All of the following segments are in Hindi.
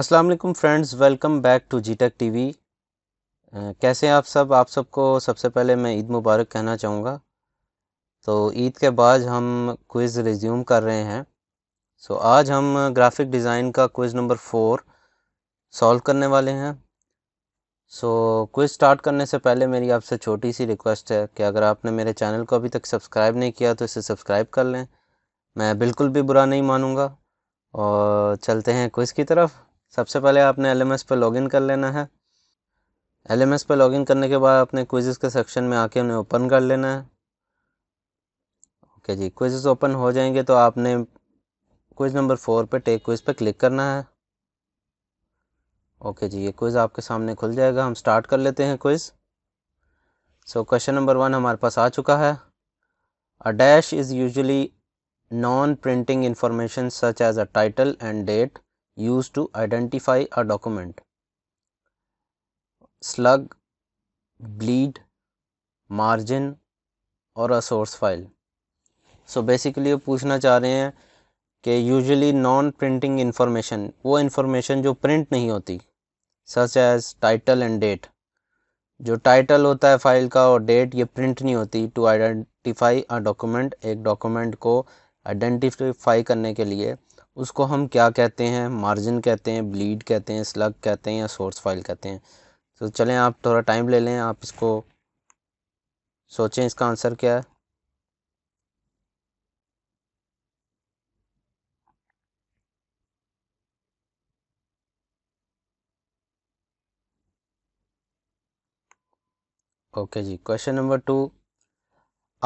अस्सलाम वालेकुम friends welcome back to G tech T V कैसे आप सब आप सबको सबसे पहले मैं ईद मुबारक कहना चाहूँगा तो ईद के बाद हम क्विज़ रिज्यूम कर रहे हैं सो आज हम ग्राफिक डिज़ाइन का क्विज़ नंबर फोर सॉल्व करने वाले हैं सो क्विज़ स्टार्ट करने से पहले मेरी आपसे छोटी सी रिक्वेस्ट है कि अगर आपने मेरे चैनल को अभी तक सब्सक्राइब नहीं किया तो इसे सब्सक्राइब कर लें मैं बिल्कुल भी बुरा नहीं मानूंगा और चलते हैं क्विज़ की तरफ सबसे पहले आपने एल पर लॉगिन कर लेना है एल पर लॉगिन करने के बाद आपने क्विज़ के सेक्शन में आके उन्हें ओपन कर लेना है ओके जी क्विजेस ओपन हो जाएंगे तो आपने क्विज़ नंबर फोर पे टेक क्विज़ पे क्लिक करना है ओके जी ये क्विज़ आपके सामने खुल जाएगा हम स्टार्ट कर लेते हैं quiz so question number one हमारे पास आ चुका है a dash is usually non printing information such as a title and date used to identify a document slug bleed margin और a source file so basically ये पूछना चाह रहे हैं कि usually non printing information वो information जो print नहीं होती such as title and date जो टाइटल होता है फाइल का और डेट ये प्रिंट नहीं होती टू आइडेंटिफाई अ डॉक्यूमेंट एक डॉक्यूमेंट को आइडेंटिफाई करने के लिए उसको हम क्या कहते हैं मार्जिन कहते हैं ब्लीड कहते हैं स्लग कहते हैं या सोर्स फाइल कहते हैं तो चलें आप थोड़ा टाइम ले लें आप इसको सोचें इसका आंसर क्या है ओके जी question number two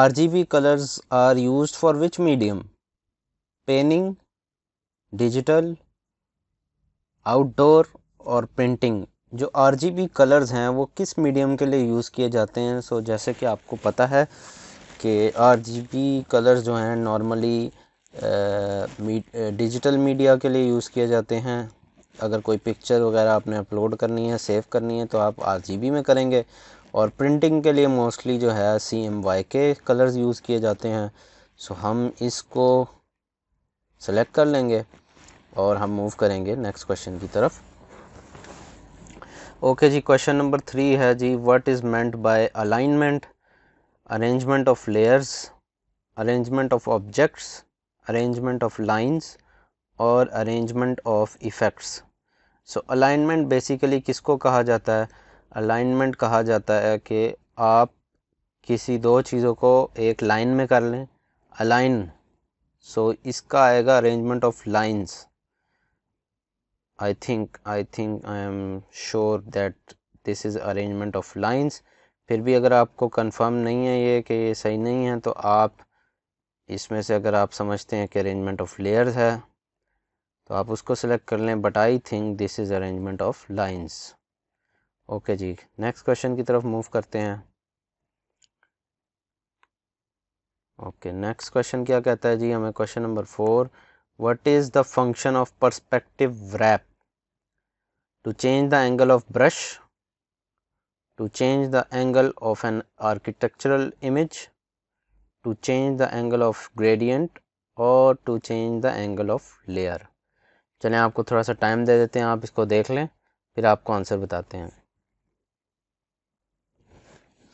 R G colours are use for which medium painting digital outdoor और प्रिंटिंग जो आर जी कलर्स हैं वो किस मीडियम के लिए यूज़ किए जाते हैं सो जैसे कि आपको पता है कि आर जी कलर्स जो हैं नॉर्मली डिजिटल मीडिया के लिए यूज़ किए जाते हैं अगर कोई पिक्चर वगैरह आपने अपलोड करनी है सेव करनी है तो आप आर में करेंगे और प्रिंटिंग के लिए मोस्टली जो है सी एम वाई के कलर्स यूज़ किए जाते हैं सो हम इसको सेलेक्ट कर लेंगे और हम मूव करेंगे नेक्स्ट क्वेश्चन की तरफ ओके okay जी क्वेश्चन नंबर थ्री है जी what is meant by alignment arrangement of layers arrangement of objects arrangement of lines और arrangement of effects so alignment basically किसको कहा जाता है अलाइनमेंट कहा जाता है कि आप किसी दो चीज़ों को एक लाइन में कर लें अलाइन सो so, इसका आएगा arrangement of lines I think I think I am sure that this is arrangement of lines फिर भी अगर आपको कंफर्म नहीं है ये कि ये सही नहीं है तो आप इसमें से अगर आप समझते हैं कि अरेंजमेंट ऑफ लेयर्स है तो आप उसको सेलेक्ट कर लें but I think this is arrangement of lines okay जी नेक्स्ट क्वेश्चन की तरफ मूव करते हैं ओके नेक्स्ट क्वेश्चन क्या कहता है जी हमें question number four what is the function of perspective wrap to change the angle of brush, to change the angle of an architectural image, to change the angle of gradient और to change the angle of layer चलें आपको थोड़ा सा टाइम दे देते हैं आप इसको देख लें फिर आपको आंसर बताते हैं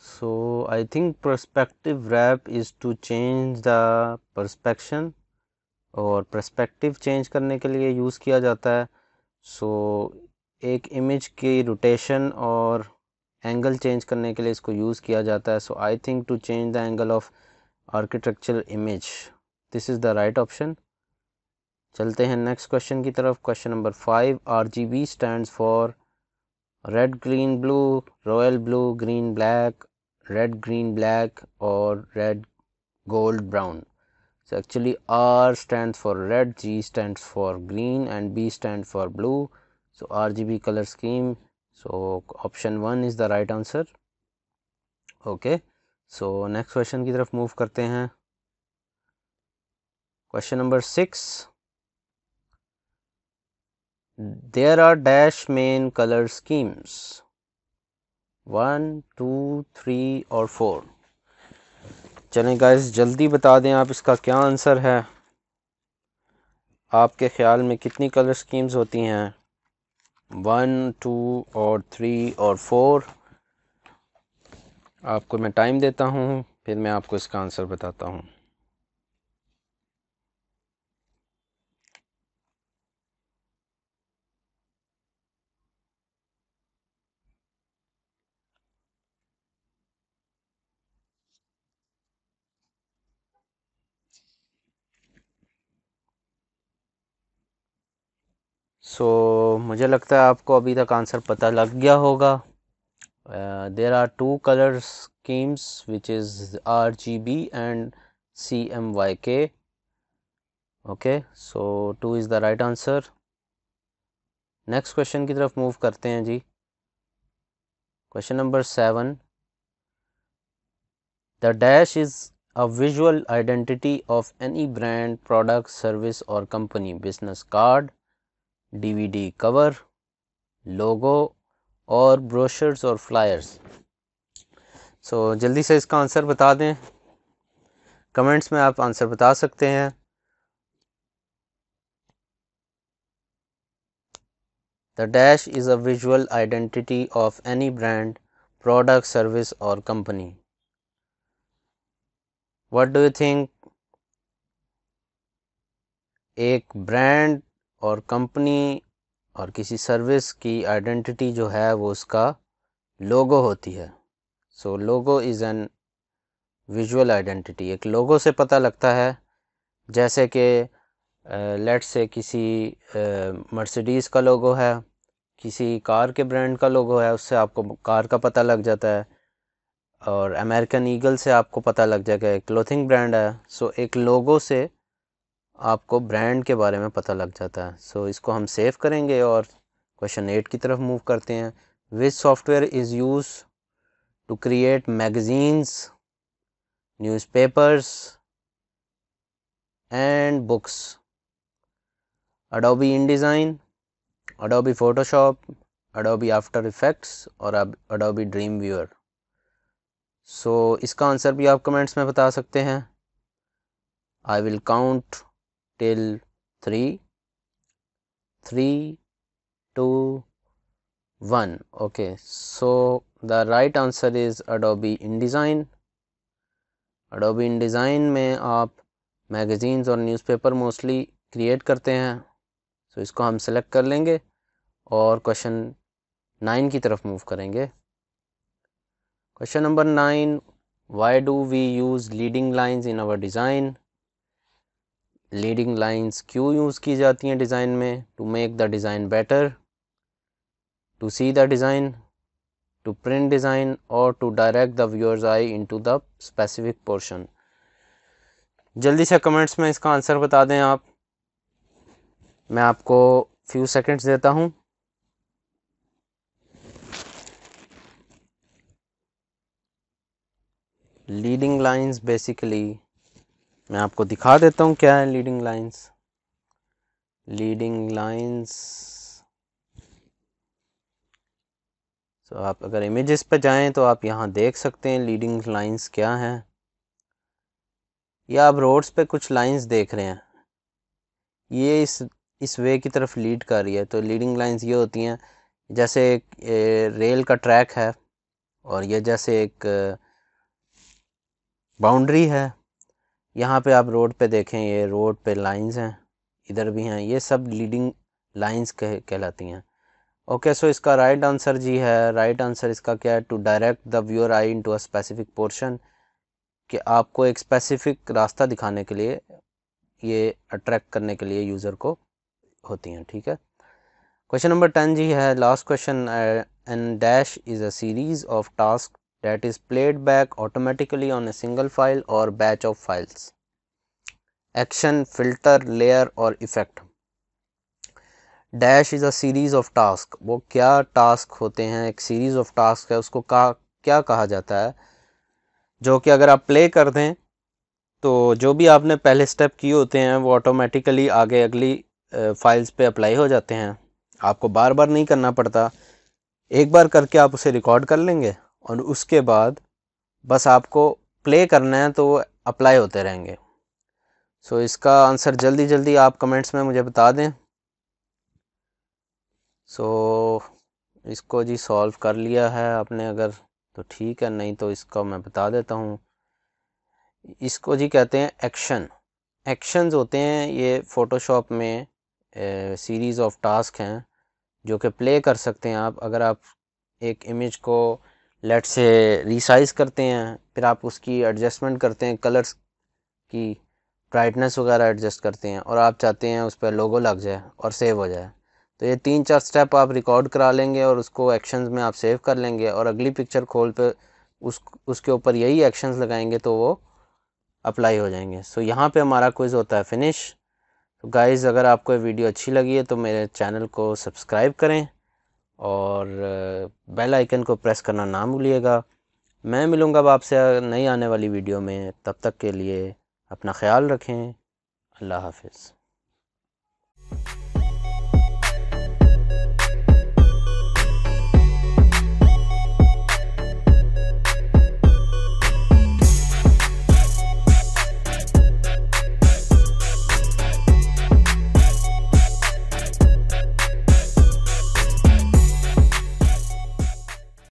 so i think perspective wrap is to change the perspection और perspective change करने के लिए use किया जाता है so एक इमेज की रोटेशन और एंगल चेंज करने के लिए इसको यूज़ किया जाता है so I think to change the angle of architectural image this is the right option चलते हैं नेक्स्ट क्वेश्चन की तरफ question number five R G B stand for red green blue royal blue green black red green black और red gold brown so actually R stand for red G stand for green and B stand for blue so RGB color scheme so option 1 is the right answer okay so next question ki taraf move karte hain question number 6 there are dash main color schemes 1 2 3 और 4 चलें गाइस जल्दी बता दें आप इसका क्या आंसर है आपके ख्याल में कितनी कलर स्कीम्स होती हैं वन टू और थ्री और फोर आपको मैं टाइम देता हूँ फिर मैं आपको इसका आंसर बताता हूँ सो मुझे लगता है आपको अभी तक आंसर पता लग गया होगा there are two colour schemes which is R G B and C M Y K okay so two is the right answer next question की तरफ मूव करते हैं जी question number seven the dash is a visual identity of any brand product service और company business card DVD cover logo और ब्रोशर्स और फ्लायर्स सो so, जल्दी से इसका आंसर बता दें कमेंट्स में आप आंसर बता सकते हैं the dash is a visual identity of any brand product service और company what do you think एक ब्रांड और कंपनी और किसी सर्विस की आइडेंटिटी जो है वो उसका लोगो होती है so logo is an visual identity एक लोगो से पता लगता है जैसे कि लेट से किसी मर्सिडीज़ का लोगो है किसी कार के ब्रांड का लोगो है उससे आपको कार का पता लग जाता है और अमेरिकन ईगल से आपको पता लग जाएगा एक क्लोथिंग ब्रांड है सो एक लोगो से आपको ब्रांड के बारे में पता लग जाता है सो so, इसको हम सेव करेंगे और क्वेश्चन एट की तरफ मूव करते हैं which software is use to create magazines newspapers and books Adobe InDesign Adobe Photoshop Adobe After Effects और अडोबी ड्रीम व्यूअर सो इसका आंसर भी आप कमेंट्स में बता सकते हैं I will count till 3 3 2 1 okay so the right answer is adobe indesign adobe indesign में आप magazines और newspaper mostly create करते हैं so इसको हम select कर लेंगे और question 9 की तरफ move करेंगे question number 9 why do we use leading lines in our design leading lines क्यों यूज़ की जाती हैं डिज़ाइन में to make the design better to see the design to print design और to direct the viewers eye into the specific portion जल्दी से कमेंट्स में इसका आंसर बता दें आप मैं आपको फ्यू सेकंड्स देता हूं लीडिंग लाइंस बेसिकली मैं आपको दिखा देता हूँ क्या है लीडिंग लाइंस लीडिंग लाइंस तो आप अगर इमेजेस पर जाएं तो आप यहाँ देख सकते हैं लीडिंग लाइंस क्या है या आप रोड्स पे कुछ लाइंस देख रहे हैं ये इस इस वे की तरफ लीड कर रही है तो लीडिंग लाइंस ये होती हैं जैसे एक रेल का ट्रैक है और ये जैसे एक बाउंड्री है यहाँ पे आप रोड पे देखें ये रोड पे लाइंस हैं इधर भी हैं ये सब लीडिंग लाइंस कह कहलाती हैं ओके सो इसका राइट right आंसर जी है राइट right आंसर इसका क्या है to direct the viewer eye into a specific portion कि आपको एक स्पेसिफिक रास्ता दिखाने के लिए ये अट्रैक्ट करने के लिए यूज़र को होती हैं ठीक है क्वेश्चन नंबर टेन जी है last question and dash is a series of task that is played back automatically on a single file or batch of files. Action, filter, layer और effect. Dash is a series of task वो क्या टास्क होते हैं एक सीरीज़ ऑफ टास्क है उसको का क्या कहा जाता है जो कि अगर आप प्ले कर दें तो जो भी आपने पहले स्टेप किए होते हैं वो ऑटोमेटिकली आगे अगली फाइल्स पे अप्लाई हो जाते हैं आपको बार बार नहीं करना पड़ता एक बार करके आप उसे रिकॉर्ड कर लेंगे और उसके बाद बस आपको प्ले करना है तो वो अप्लाई होते रहेंगे सो so, इसका आंसर जल्दी जल्दी आप कमेंट्स में मुझे बता दें सो so, इसको जी सॉल्व कर लिया है आपने अगर तो ठीक है नहीं तो इसको मैं बता देता हूँ इसको जी कहते हैं एक्शन एक्शंस होते हैं ये फ़ोटोशॉप में सीरीज़ ऑफ टास्क हैं जो कि प्ले कर सकते हैं आप अगर आप एक इमेज को लेट से रिसाइज करते हैं फिर आप उसकी एडजस्टमेंट करते हैं कलर्स की ब्राइटनेस वगैरह एडजस्ट करते हैं और आप चाहते हैं उस पर लोगो लग जाए और सेव हो जाए तो ये तीन चार स्टेप आप रिकॉर्ड करा लेंगे और उसको एक्शंस में आप सेव कर लेंगे और अगली पिक्चर खोल पे उस उसके ऊपर यही एक्शंस लगाएंगे तो वो अप्लाई हो जाएंगे सो so, यहाँ पे हमारा क्विज़ होता है फिनिश तो गाइज़ अगर आपको ये वीडियो अच्छी लगी है तो मेरे चैनल को सब्सक्राइब करें और बेल आइकन को प्रेस करना ना भूलिएगा मैं मिलूँगा आपसे नई आने वाली वीडियो में तब तक के लिए अपना ख्याल रखें अल्लाह हाफिज़